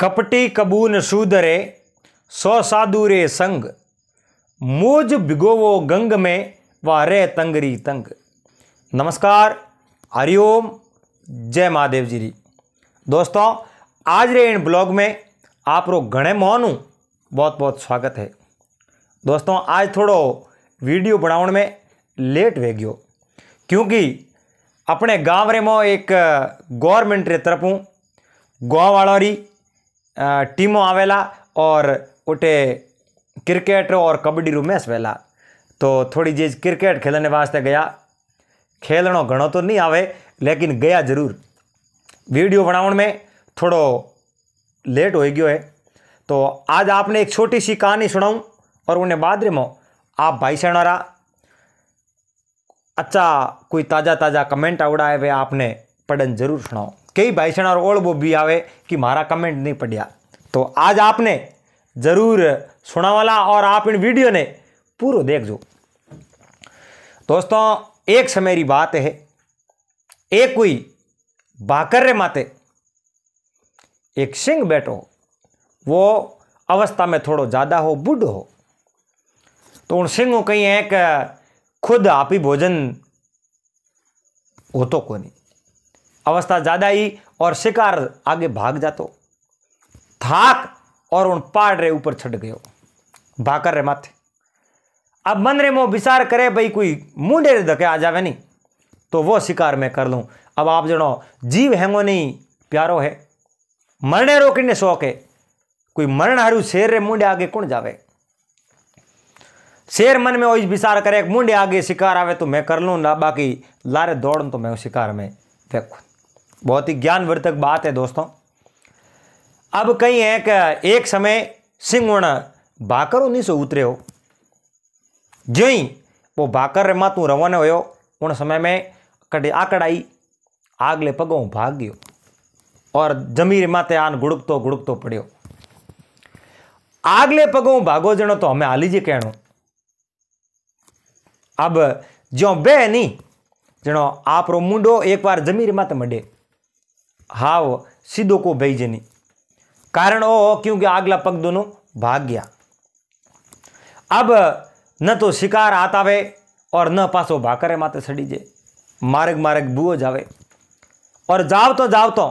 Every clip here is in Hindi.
कपटी कबून शूदरे सौ साधु रे संग मोज बिगोवो गंग में व रे तंगरी तंग नमस्कार हरिओम जय महादेव जी री दोस्तों आज रे इन ब्लॉग में आप लोग घने मोहनू बहुत बहुत स्वागत है दोस्तों आज थोड़ो वीडियो बनाव में लेट वे गयो क्योंकि अपने गाँव रे मो एक गवर्नमेंट रे तरफ गाँव वालों री टीमों आवेला और उठे क्रिकेट और कबड्डी रू मैच वेला तो थोड़ी जी क्रिकेट खेलने वास्ते गया खेलनो घड़ो तो नहीं आवे लेकिन गया जरूर वीडियो बनाव में थोड़ो लेट हो गयो है तो आज आपने एक छोटी सी कहानी सुनाऊँ और उन्हें बाद में आप भाई सेणारा अच्छा कोई ताज़ा ताज़ा कमेंट आवड़ा है वे आपने पढ़न जरूर सुनाओ कई भाईचण और ओल भी आवे कि मारा कमेंट नहीं पड़िया तो आज आपने ज़रूर सुनावाला और आप इन वीडियो ने पूरा देख जो दोस्तों एक समेरी बात है एक कोई बाकर्रे माते एक सिंह बैठो वो अवस्था में थोड़ो ज़्यादा हो बुढ़ हो तो उन सिंह कहीं एक खुद आप ही भोजन हो तो को नहीं अवस्था ज़्यादा ही और शिकार आगे भाग जातो थाक और उन पहाड़ रे ऊपर छट गयो भाकर रे माथे अब मन रे मो विचार करे भाई कोई मुंडे रे धके आ जावे नहीं तो वो शिकार मैं कर लू अब आप जनो जीव हैंगो नहीं प्यारो है मरने रोकने शौक है कोई मरण हारू शेर रे मुंडे आगे कौन जावे शेर मन में वही विचार करे मुंडे आगे शिकार आवे तो मैं कर लू ना बाकी लारे दौड़ तो मैं उस शिकार में फेंकूँ बहुत ही ज्ञानवर्धक बात है दोस्तों अब कहीं है कि एक समय सिंह भाकर उन्नीस सौ उतरे हो जी वो बाकर में तू रवाना हो उन समय में कड़े आकड़ाई आगले पगो भाग गयो और जमीर माते आन गुड़कतो गुड़कतो पड़ो आगले पगों भागो जनो तो हमें आलीजे कहो अब जो बे नहीं जनो आप मुंडो एक बार जमीर माते मडे हाव सीधो को भेजनी कारण ओ हो क्योंकि आगला पग दोनों भाग गया अब न तो शिकार आता वे और न पासो भाकरे माते सड़ी जे मार्ग मार्ग बुओ जावे और जाव तो जाव तो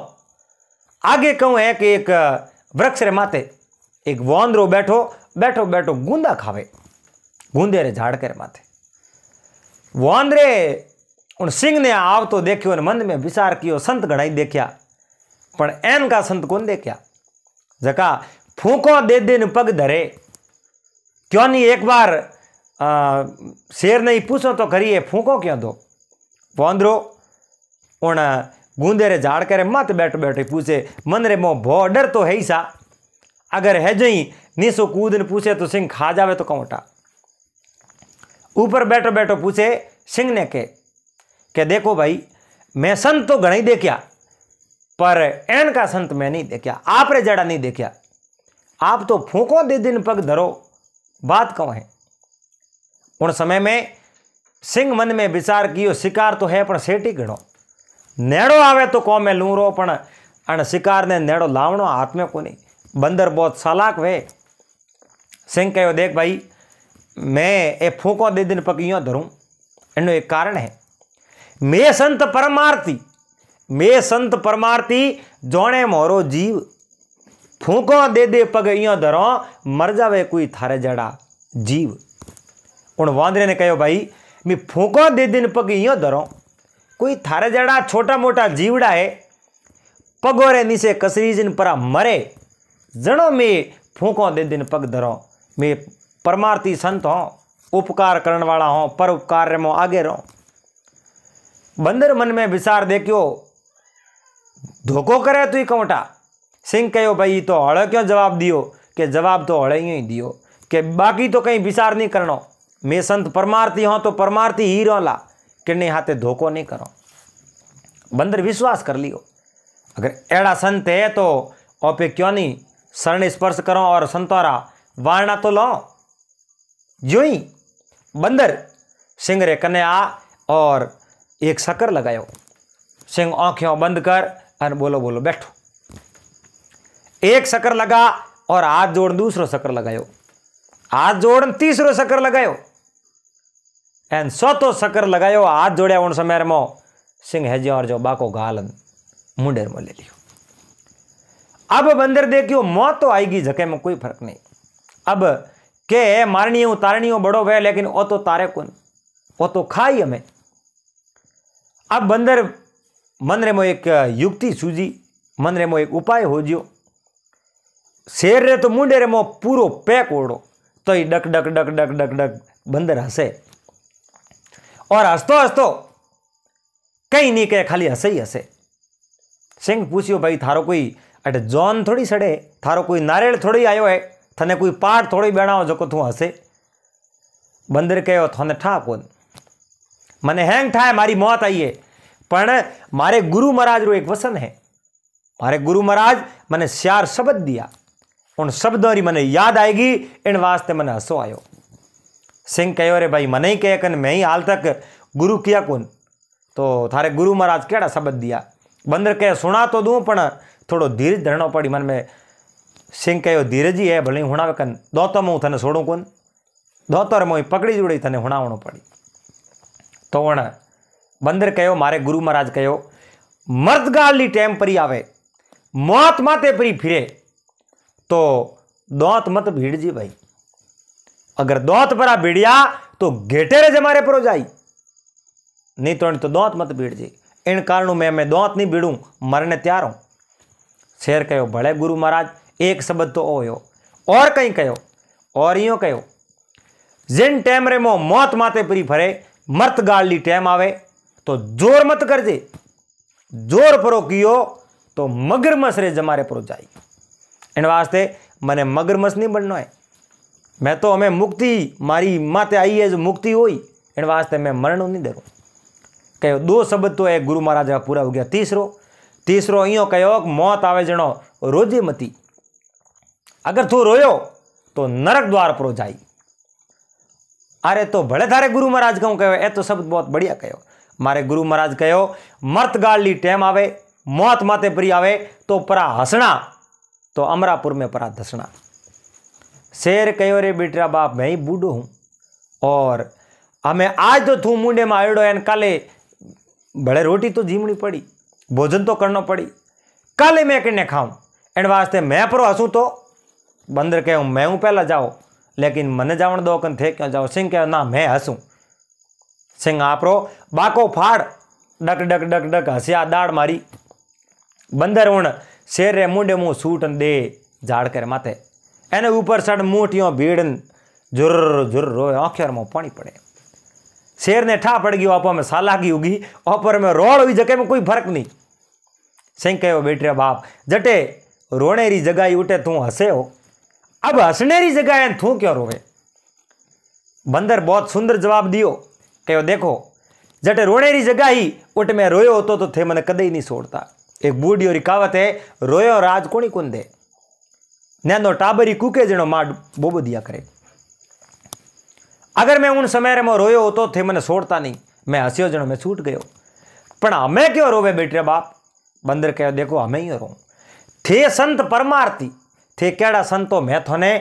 आगे कहूँ है कि एक वृक्ष रे माते एक वांद्रो बैठो बैठो बैठो गूंदा खावे गूंदे रे झाड़ कर माते माथे उन सिंह ने आव तो देखियो मन में विचार कियो संत गढ़ाई देखिया પણ का संत સંત કોણ દેખ્યા जका फूको दे દેને पग धरे क्यों नहीं एक बार आ, शेर नहीं पूछो तो करिए फूको क्यों दो वंदरो उन गूंदे रे झाड़ करे मत बैठ बैठे पूछे मन रे मो डर तो है ही सा अगर है जई नीसो कूद ने पूछे तो सिंह खा जावे तो कौटा ऊपर बैठो बैठो पूछे सिंह ने के, के देखो भाई मैं संत तो घने ही देखा पर एन का संत मैं नहीं देखा आप रे जड़ा नहीं देखा आप तो फूको दे दिन पग धरो बात कौ है उन समय में सिंह मन में विचार कियो शिकार तो है पर सेठी गणो नेड़ो आवे तो कौ में लूरो पण अण शिकार ने नेड़ो लावणो हाथ में नहीं बंदर बहुत सालाक वे सिंह कहो देख भाई मैं ये फूको दे दिन पग यो धरूँ इन एक कारण है मैं संत परमार्थी मे संत परमार्थी जोड़े मोरो जीव फूको दे दे पग इ धरो मर जावे कोई थारे जड़ा जीव उन वांदरे ने कहो भाई मैं फूको दे दिन पग इ धरो कोई थारे जड़ा छोटा मोटा जीवड़ा है पगोरे नीचे कसरी जिन परा मरे जनो मैं फूको दे दिन पग धरो मैं परमार्थी संत हो उपकार करण वाला हो पर उपकार मो आगे रहो बंदर मन में विचार देखियो ધોકો કરે તું सिंह સિંહ કહ્યો तो हड़े क्यों जवाब दियो દિયો जवाब तो हड़े હળે ही दियो के बाकी तो कहीं विचार नहीं करना मैं संत परमार्थी हों तो परमार्थी ही रोला कि नहीं हाथे धोखो नहीं करो बंदर विश्वास कर लियो अगर एड़ा संत है तो ओपे क्यों नहीं शरण स्पर्श करो और संतोरा वारणा तो लो जो ही बंदर सिंह रे कने आ और एक शकर लगायो सिंह आंखें बंद कर अरे बोलो बोलो बैठो एक शकर लगा और हाथ जोड़ दूसरो शकर लगायो हाथ जोड़ तीसरो शकर लगायो एन सौ तो शकर लगायो हाथ जोड़िया उन समय मो सिंह है और जो बाको गालन मुंडेर में ले लियो अब बंदर देखियो मौत तो आएगी झके में कोई फर्क नहीं अब के मारनी हो तारनी हो बड़ो वे लेकिन ओ तो तारे कौन ओ तो खाई हमें अब बंदर મનરેમો એક યુક્તિ સૂજી મનરેમો એક ઉપાય હોજ્યો શેર તો મુંડેરેમો પૂરો પેક ઓળો તો એ ડક ડક ડક ડક ડક ડક બંદર હશે ઓર હસતો હસતો કંઈ નહીં કહે ખાલી હસઈ હશે સિંહ પૂછ્યો ભાઈ થારો કોઈ એટલે જોન થોડી સડે થારો કોઈ નારેળ થોડી આવ્યો હે થને કોઈ પાઠ થોડી બેણાવો જોકો તું હશે બંદર કહ્યો થોને ઠા કોન મને હેંગ થાય મારી મોત આવીએ मारे गुरु महाराज रो एक वसन है मारे गुरु महाराज मैंने श्यार शब्द दिया उन शब्दों की मैंने याद आएगी इन वास्ते मैंने हंसो आयो सिंह कहो अरे भाई मन ही कह कन मैं ही हाल तक गुरु किया कौन तो थारे गुरु महाराज केड़ा शब्द दिया बंदर कह सुना तो दू पर थोड़ो धीरज धरना पड़ी मन में सिंह कहो धीरज ही है भले ही हुणावे कन दो तो मूँ थोड़ू कौन दो तो रे मोई पकड़ी जुड़ी थने हुणावणो पड़ी तो वहाँ बंदर कहो मारे गुरु महाराज कहो मर्द गाड़ी टेम परी आए मौत माते परी फिरे तो दौत मत भीड़ जी भाई अगर दौत परा भिड़िया तो घेटेरे जमारे पर जाए नहीं तो तो दौत मत भीड़ जी इन कारणों मैं मैं दौत नहीं भीड़ू मरने तैयार हूं शेर कहो भले गुरु महाराज एक शब्द तो ओ और कहीं कहो और यो कहो जिन टेम रे मो मौत माते पूरी फरे मर्त गाड़ी टेम आए तो जोर मत कर दे जोर परो कियो तो मगरमस रे जमारे परो जाई इन वास्ते मैंने मगरमच्छ नहीं बनना है मैं तो हमें मुक्ति मारी माते आई है जो मुक्ति हुई इन वास्ते मैं मरण नहीं दे रो कहो दो शब्द तो एक गुरु महाराज का पूरा हो गया तीसरो तीसरो इो कहो मौत आवे जनो रोजे मती अगर तू रोयो तो नरक द्वार पर जाई अरे तो भले थारे गुरु महाराज कहूँ कहो ए तो शब्द बहुत बढ़िया कहो મારે ગુરુ મહારાજ કહ્યો મર્તગાળની ટેમ આવે મોત માથે ભરી આવે તો પરા હસણા તો અમરાપુર મેં પરા ધસણા શેર કયો રે બેટરા બાપ મેં બૂડો હું ઓર અમે આજ તો થું મુંડેમાં આવ્યો એને કાલે ભલે રોટી તો જીમણી પડી ભોજન તો કરનો પડી કાલે મેં કરીને ખાઉં એને વાસ્તે મેં પરો હસું તો બંદર કહે હું મેં હું પહેલાં જાઉં લેકિન મને જાવણ દો કન થે ક્યાં જાઉં સિંહ કહે ના મેં હસું સિંગ આપરો બાકો ફાડ ડક ડક ડક ડક હસ્યા દાડ મારી બંદર ઉણ શેરે મુંડે મું સૂટ દે ઝાડ કરે માથે એને ઉપર સડ મૂઠીઓ ભીડ જુર જુર રોય આંખેરમાં પાણી પડે શેરને ઠા પડી ગયો આપો મેં સાલાકી ઉગી ઓપર મેં રોડ હોય જકે કોઈ ફરક નહીં સિંહ કહ્યો બેટરે બાપ જટે રોણેરી જગાઈ ઉઠે તું હસે હો अब हंसनेरी जगह है थू क्यों रोवे बंदर बहुत सुंदर जवाब दियो कहो देखो जटे रोणेरी जगह ही उठ मैं रोयो हो तो, तो थे मैंने कदई नहीं छोड़ता एक बूढ़ी और कहावत है रोयो राज कोणी कौन दे नो टाबरी कूके जनो माँ बोबो दिया करे अगर मैं उन समय में रोयो हो तो थे मैंने छोड़ता नहीं मैं हसियो जनो मैं छूट गयो पर हमें क्यों रोवे बेटे बाप बंदर कहो देखो हमें ही रो थे संत परमार्थी थे कैड़ा संतो मैं थोने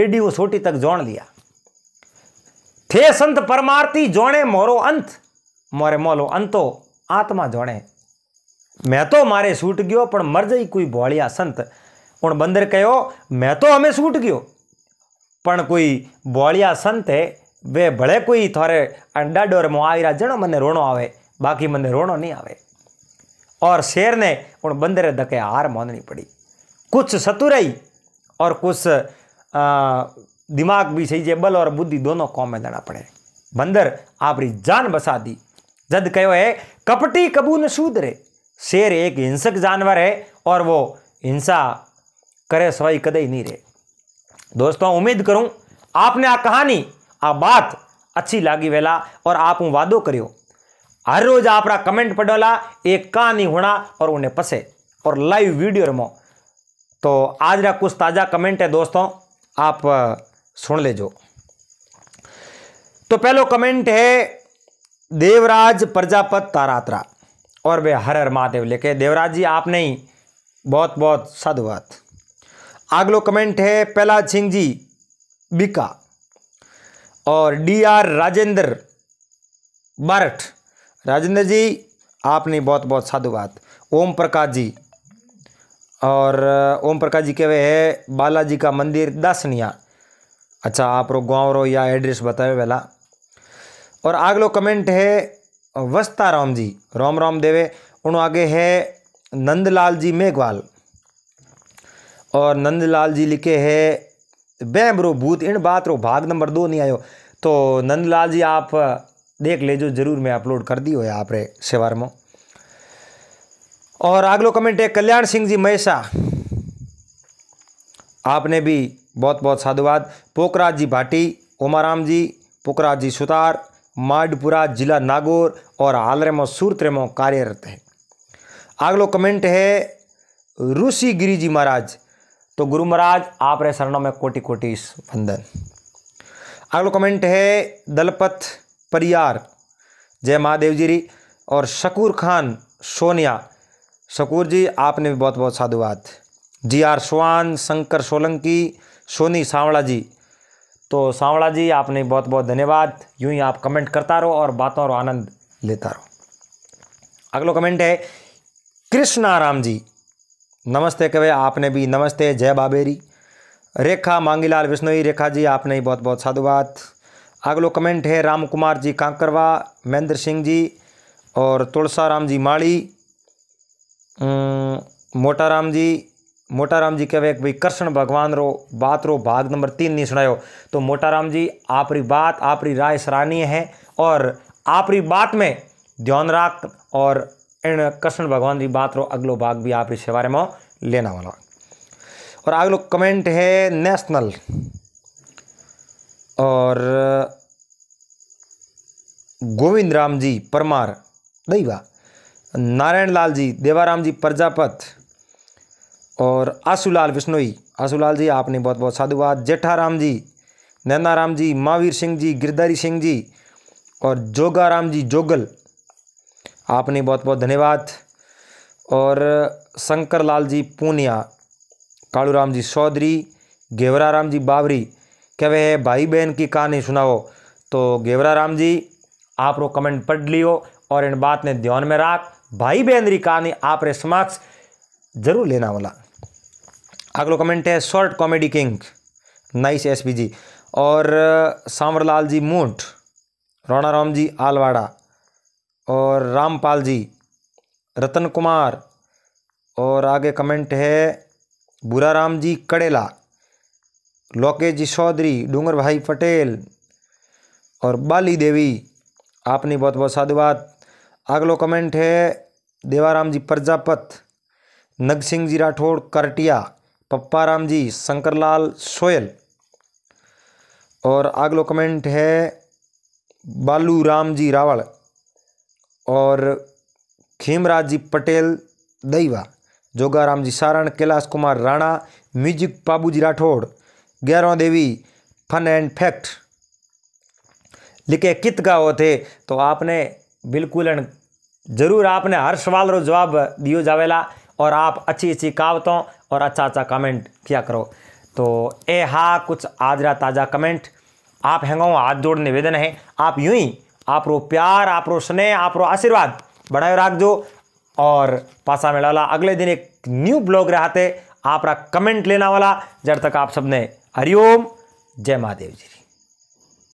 एडी वो छोटी तक जोड़ लिया थे संत परमार्थी जोड़े मोरो अंत मोरे मोलो अंतो आत्मा जोड़े मैं तो मारे सूट गयो पर मर जाई कोई बोलिया संत उन बंदर कहो मैं तो हमें सूट गयो पर कोई बोलिया संत है वे बड़े कोई थोड़े अंडा डोर मुआरा जड़ो मन रोनो आवे बाकी मन रोनो नहीं आवे और शेर ने उन बंदर धके हार मोननी पड़ी कुछ सतुराई और कुछ दिमाग भी है बल और बुद्धि दोनों कौम में देना पड़े बंदर आपकी जान बसा दी जद कहो है कपटी कबू न शूदरे शेर एक हिंसक जानवर है और वो हिंसा करे सवाई कदई नहीं रहे दोस्तों उम्मीद करूं आपने आ कहानी आ बात अच्छी लागी वेला और आप वादो करियो हर रोज आप कमेंट पढ़ोला एक कहानी होना और उन्हें पसे और लाइव वीडियो रमो तो आज रा कुछ ताज़ा कमेंट है दोस्तों आप सुन ले जो तो पहलो कमेंट है देवराज प्रजापत तारात्रा और वे हर हर महादेव लिखे देवराज जी आप नहीं बहुत बहुत साधुवाद अगलो कमेंट है पहला सिंह जी बिका और डी आर राजेंद्र बारठ राजेंद्र जी आपने बहुत बहुत साधुवाद ओम प्रकाश जी और ओम प्रकाश जी के वे है बालाजी का मंदिर दासनिया अच्छा आप रो गाँव रो या एड्रेस बताए पहला और अगलो कमेंट है वस्ता राम जी राम राम देवे उन आगे है नंदलाल जी मेघवाल और नंदलाल जी लिखे है बैम रो भूत इन बात रो भाग नंबर दो नहीं आयो तो नंदलाल जी आप देख ले जो जरूर मैं अपलोड कर दी हो आप रे सेवार में और अगलो कमेंट है कल्याण सिंह जी महेशा आपने भी बहुत बहुत साधुवाद पोखराज जी भाटी उमाराम जी पोखराज जी सुतार माडपुरा जिला नागौर और हालरेमो सूरत्रेमो कार्यरत है अगलो कमेंट है ऋषि गिरी जी महाराज तो गुरु महाराज आप रहे शरणों में कोटि कोटि वंदन अगलो कमेंट है दलपत परियार जय महादेव जी री और शकूर खान सोनिया शकूर जी आपने भी बहुत बहुत साधुवाद जी आर सोवान शंकर सोलंकी सोनी सांवड़ा जी तो सांवड़ा जी आपने बहुत बहुत धन्यवाद यूं ही आप कमेंट करता रहो और बातों और आनंद लेता रहो अगलो कमेंट है कृष्णाराम जी नमस्ते कवे आपने भी नमस्ते जय बाबेरी रेखा मांगीलाल विष्णोई रेखा जी आपने बहुत बहुत साधुवाद अगलो कमेंट है राम कुमार जी कांकरवा महेंद्र सिंह जी और तुलसाराम जी माड़ी मोटाराम जी मोटाराम जी कहे भाई कृष्ण भगवान रो बात रो भाग नंबर तीन नहीं सुनायो तो मोटाराम जी आपरी बात आपरी राय सराहनीय है और आपरी बात में ध्यान राख और इन कृष्ण भगवान जी बात रो अगलो भाग भी आप इस बारे में लेना वाला और अगलो कमेंट है नेशनल और गोविंद राम जी परमार दईवा नारायण लाल जी देवाराम जी प्रजापत और आसूलाल बिश्नोई आसूलाल जी आपने बहुत बहुत साधुवाद जेठाराम जी नैनाराम जी महावीर सिंह जी गिरधारी सिंह जी और जोगाराम जी जोगल आपने बहुत बहुत धन्यवाद और शंकर लाल जी पूनिया कालूराम जी चौधरी गेवराराम जी बाबरी रहे वह भाई बहन की कहानी सुनाओ तो गेवराराम जी आप रो कमेंट पढ़ लियो और इन बात ने ध्यान में रख भाई बहन री कहानी आप रे समक्ष जरूर लेना वाला अगलो कमेंट है short comedy king nice S ji और सांवरलाल जी मूठ राणा राम जी आलवाड़ा और रामपाल जी रतन कुमार और आगे कमेंट है बुरा राम जी कड़ेला लोकेश जी चौधरी डूंगर भाई पटेल और बाली देवी आपने बहुत बहुत साधुवाद अगलो कमेंट है देवाराम जी प्रजापत नग सिंह जी राठौड़ करटिया पप्पा राम जी शंकरलाल सोयल और अगलो कमेंट है बालू राम जी रावल और खेमराज जी पटेल दईवा जोगाराम जी सारण कैलाश कुमार राणा म्यूजिक बाबू जी राठौड़ ग्यारहवा देवी फन एंड फैक्ट लिखे कित का वो थे तो आपने बिल्कुल जरूर आपने हर सवाल रो जवाब दियो जावेला और आप अच्छी अच्छी कहावतों और अच्छा अच्छा कमेंट किया करो तो ए हा कुछ आजरा ताज़ा कमेंट आप गो हाथ जोड़ निवेदन है आप यूं ही आप रो प्यार आप रो स्नेह आप रो आशीर्वाद बढ़ाए राख दो और पासा मिलाला अगले दिन एक न्यू ब्लॉग रहते आप कमेंट लेना वाला जब तक आप सबने हरिओम जय महादेव जी